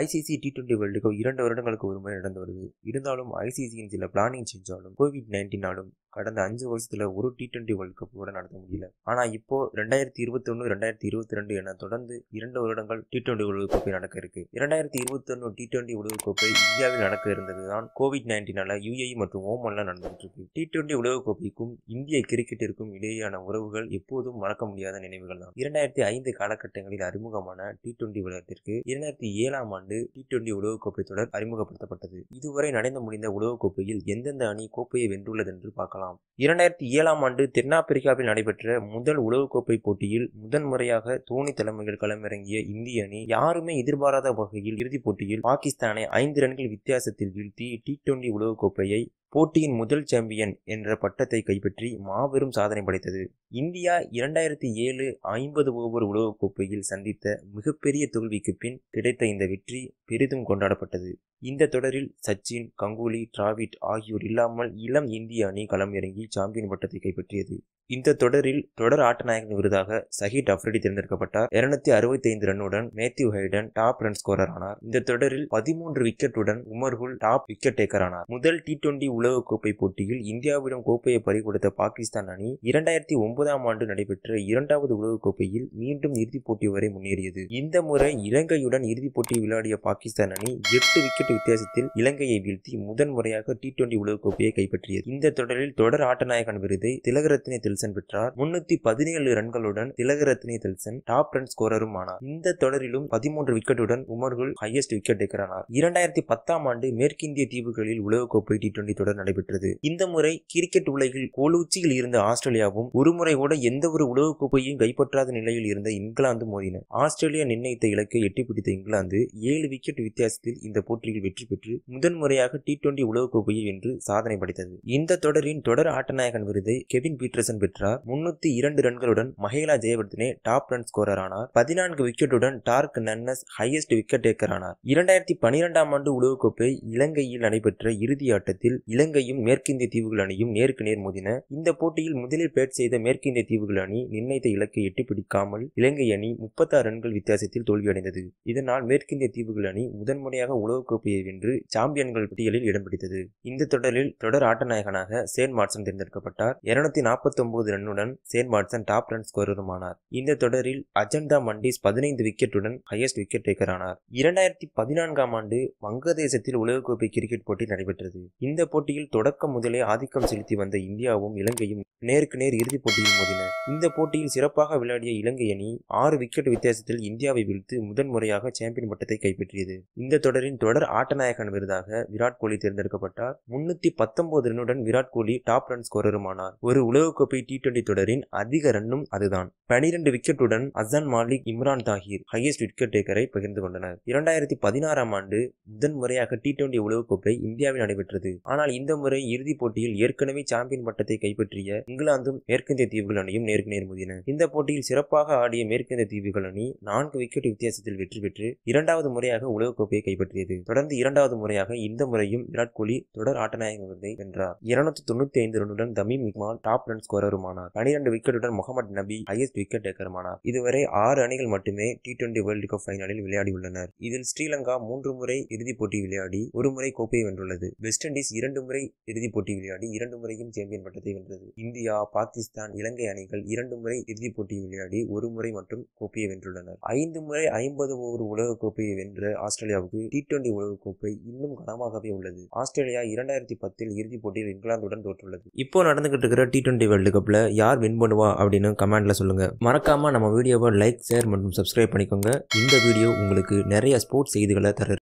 ICC T twenty world cup இரண்டு வருடங்களுக்கு ஒரு முறை நடந்து வருது இருந்தாலும் ஐசிசியின் சில பிளானிங் செஞ்சாலும் கோவிட் நைன்டீனாலும் கடந்த அஞ்சு வருஷத்தில் ஒரு டி டுவெண்டி வேர்ல்ட் கப் கூட நடத்த முடியல ஆனால் இப்போ ரெண்டாயிரத்தி இருபத்தி ஒன்னு ரெண்டாயிரத்தி இருபத்தி ரெண்டு என தொடர்ந்து இரண்டு வருடங்கள் டி டுவெண்டி உலகக் கோப்பை நடக்க இருக்கு இரண்டாயிரத்தி இருபத்தி ஒன்னு டி டுவெண்டி உலக கோப்பை இந்தியாவில் நடக்க இருந்தது தான் கோவிட் நைன்டீனால யுஏஇ e மற்றும் ஓமன்ல நடந்துட்டு இருக்கு டி டுவெண்டி உலக கோப்பைக்கும் இந்திய கிரிக்கெட்டிற்கும் இடையேயான உறவுகள் எப்போதும் மறக்க முடியாத நினைவுகள் தான் இரண்டாயிரத்தி ஐந்து காலகட்டங்களில் அறிமுகமான டி டுவெண்டி விளையாட்டிற்கு இரண்டாயிரத்தி ஏழாம் ஆண்டு டி டுவெண்டி உலக கோப்பை தொடர் அறிமுகப்படுத்தப்பட்டது இதுவரை நடந்து முடிந்த உலக கோப்பையில் எந்தெந்த அணி கோப்பையை வென்றுள்ளது என்று பார்க்கலாம் சொல்லலாம் இரண்டாயிரத்தி ஏழாம் ஆண்டு தென்னாப்பிரிக்காவில் நடைபெற்ற முதல் உலகக்கோப்பை போட்டியில் முதன்முறையாக தோனி தலைமையில் களமிறங்கிய இந்திய அணி யாருமே எதிர்பாராத வகையில் இறுதிப் போட்டியில் பாகிஸ்தானை ஐந்து ரன்கள் வித்தியாசத்தில் வீழ்த்தி டி டுவெண்டி உலகக்கோப்பையை போட்டியின் முதல் சாம்பியன் என்ற பட்டத்தை கைப்பற்றி மாபெரும் சாதனை படைத்தது இந்தியா இரண்டாயிரத்தி ஏழு ஐம்பது ஓவர் உலகக் கோப்பையில் சந்தித்த மிகப்பெரிய தோல்விக்கு பின் கிடைத்த இந்த வெற்றி பெரிதும் கொண்டாடப்பட்டது இந்த தொடரில் சச்சின் கங்குலி டிராவிட் ஆகியோர் இல்லாமல் இளம் இந்திய அணி களம் இறங்கி சாம்பியன் பட்டத்தை கைப்பற்றியது இந்த தொடரில் தொடர் ஆட்டநாயகன் விருதாக சஹித் அப்ரடி தேர்ந்தெடுக்கப்பட்டார் இருநூத்தி அறுபத்தி ஐந்து ரன்னுடன் Matthew Hayden top run scorer ஆனார் இந்த தொடரில் பதிமூன்று விக்கெட்டுடன் உமர்ஹுல் டாப் விக்கெட் டேக்கர் ஆனார் முதல் டி டுவெண்டி உலகக்கோப்பை போட்டியில் இந்தியாவிடம் கோப்பையை பறிகொடுத்த பாகிஸ்தான் அணி இரண்டாயிரத்தி ஒன்பதாம் ஆண்டு நடைபெற்ற இரண்டாவது உலகக்கோப்பையில் மீண்டும் இறுதிப் போட்டி வரை முன்னேறியது இந்த முறை இலங்கையுடன் இறுதிப் போட்டி விளையாடிய பாகிஸ்தான் அணி எட்டு விக்கெட் வித்தியாசத்தில் இலங்கையை வீழ்த்தி முதன் முறையாக டி டுவெண்டி உலகக்கோப்பையை கைப்பற்றியது இந்த தொடரில் தொடர் ஆட்டநாயகன் விருதை திலகரத்னே தில்சன் பெற்றார் முன்னூத்தி பதினேழு ரன்களுடன் திலகரத்னே தில்சன் டாப் ரன் ஸ்கோரரும் ஆனார் இந்த தொடரிலும் பதிமூன்று விக்கெட்டுடன் உமர்குல் ஹையஸ்ட் விக்கெட் எடுக்கிறார் இரண்டாயிரத்தி பத்தாம் ஆண்டு மேற்கிந்திய தீவுகளில் உலகக்கோப்பை டி டுவெண்டி தொடர் தொடர் நடைபெற்றது இந்த முறை கிரிக்கெட் உலகில் கோலூச்சியில் இருந்த ஆஸ்திரேலியாவும் ஒருமுறை கூட எந்த ஒரு உலக கோப்பையும் கைப்பற்றாத நிலையில் இருந்த இங்கிலாந்து மோதின ஆஸ்திரேலியா நிர்ணயித்த இலக்கை எட்டி பிடித்த இங்கிலாந்து ஏழு விக்கெட் வித்தியாசத்தில் இந்த போட்டியில் வெற்றி பெற்று முதன் முறையாக டி டுவெண்டி கோப்பையை வென்று சாதனை படைத்தது இந்த தொடரின் தொடர் ஆட்டநாயகன் விருதை கெவின் பீட்டர்சன் பெற்றார் முன்னூத்தி இரண்டு ரன்களுடன் Mahela Jayawardene top run scorer ஆனார் பதினான்கு விக்கெட்டுடன் Dirk Nannes highest wicket taker ஆனார் இரண்டாயிரத்தி பனிரெண்டாம் ஆண்டு உலகக்கோப்பை இலங்கையில் நடைபெற்ற இறுதி ஆட்டத்தில் இலங்கையும் மேற்கிந்திய தீவுகள் அணியும் நேருக்கு நேர் மோதின இந்த போட்டியில் முதலில் பேட் செய்த மேற்கிந்திய தீவுகள் அணி நிர்ணயித்த இலக்கை எட்டி பிடிக்காமல் இலங்கை அணி முப்பத்தாறு ரன்கள் வித்தியாசத்தில் தோல்வியடைந்தது இதனால் மேற்கிந்திய தீவுகள் அணி முதன்முறையாக உலகக்கோப்பையை வென்று சாம்பியன்கள் பட்டியலில் இடம் பிடித்தது இந்த தொடரில் தொடர் ஆட்டநாயகனாக சேன் மாட்சன் தேர்ந்தெடுக்கப்பட்டார் இருநூத்தி நாற்பத்தி ஒன்பது ரன்னுடன் சேன் மாட்சன் டாப் ரன் ஸ்கோரருமானார் இந்த தொடரில் அஜந்தா மண்டிஸ் பதினைந்து விக்கெட்டுடன் ஹையஸ்ட் விக்கெட் டேக்கர் ஆனார் இரண்டாயிரத்தி பதினான்காம் ஆண்டு வங்கதேசத்தில் உலகக்கோப்பை கிரிக்கெட் போட்டி நடைபெற்றது இந்த போட்டி போட்டியில் தொடக்கம் முதலே ஆதிக்கம் செலுத்தி வந்த இந்தியாவும் இலங்கையும் நேருக்கு நேர் இறுதிப் போட்டியில் மோதின இந்த போட்டியில் சிறப்பாக விளையாடிய இலங்கை அணி ஆறு விக்கெட் வித்தியாசத்தில் இந்தியாவை வீழ்த்து முதன்முறையாக சாம்பியன் பட்டத்தை கைப்பற்றியது இந்த தொடரின் தொடர் ஆட்டநாயகன் விருதாக விராட் கோலி தேர்ந்தெடுக்கப்பட்டார் முன்னூத்தி பத்தொன்பது ரன்னுடன் விராட் கோலி டாப் ரன் ஸ்கோரருமானார் ஒரு உலகக்கோப்பை டி டுவெண்டி தொடரின் அதிக ரன்னும் அதுதான் பனிரெண்டு விக்கெட்டுடன் அசான் மாலிக் இம்ரான் தாஹிர் ஹையஸ்ட் விக்கெட் டேக்கரை பகிர்ந்து கொண்டனர் இரண்டாயிரத்தி பதினாறாம் ஆண்டு முதன்முறையாக டி டுவெண்டி உலகக்கோப்பை இந்தியாவில் நடைபெற்றது ஆனால் ஆனால் இந்த முறை இறுதிப் போட்டியில் ஏற்கனவே சாம்பியன் பட்டத்தை கைப்பற்றிய இங்கிலாந்தும் மேற்கிந்திய தீவுகள் அணியும் நேருக்கு நேர் மோதின இந்த போட்டியில் சிறப்பாக ஆடிய மேற்கிந்திய தீவுகள் அணி நான்கு விக்கெட் வித்தியாசத்தில் வெற்றி பெற்று இரண்டாவது முறையாக உலகக்கோப்பையை கைப்பற்றியது தொடர்ந்து இரண்டாவது முறையாக இந்த முறையும் விராட் கோலி தொடர் ஆட்டநாயக விருதை வென்றார் இருநூத்தி தொண்ணூத்தி ஐந்து ரன்னுடன் தமீம் இக்மால் டாப் ரன் ஸ்கோரருமானார் பனிரெண்டு விக்கெட்டுடன் முகமது நபி ஹையஸ்ட் விக்கெட் டேக்கருமானார் இதுவரை ஆறு அணிகள் மட்டுமே டி டுவெண்டி வேர்ல்டு கப் ஃபைனலில் விளையாடியுள்ளனர் இதில் ஸ்ரீலங்கா மூன்று முறை இறுதிப் போட்டி விளையாடி ஒரு முறை கோப்பையை வென்றுள்ளது வெஸ்ட் இண்டீஸ் இரண்டு முறை இறுதிப் போட்டி விளையாடி இரண்டு முறையும் சாம்பியன் பட்டத்தை வென்றது இந்தியா பாகிஸ்தான் இலங்கை அணிகள் இரண்டு முறை இறுதிப் போட்டி விளையாடி ஒரு முறை மட்டும் கோப்பையை வென்றுள்ளனர் ஐந்து முறை ஐம்பது ஓவர் உலக கோப்பையை வென்ற ஆஸ்திரேலியாவுக்கு டி டுவெண்டி உலக கோப்பை இன்னும் கனமாகவே உள்ளது ஆஸ்திரேலியா இரண்டாயிரத்தி பத்தில் இறுதிப் போட்டியில் இங்கிலாந்துடன் தோற்றுள்ளது இப்போ நடந்துகிட்டு இருக்கிற டி டுவெண்டி வேர்ல்டு கப்ல யார் வின் பண்ணுவா அப்படின்னு கமெண்ட்ல சொல்லுங்க மறக்காம நம்ம வீடியோவை லைக் ஷேர் மற்றும் சப்ஸ்கிரைப் பண்ணிக்கோங்க இந்த வீடியோ உங்களுக்கு நிறைய ஸ்போர்ட்ஸ் செய்திகளை தர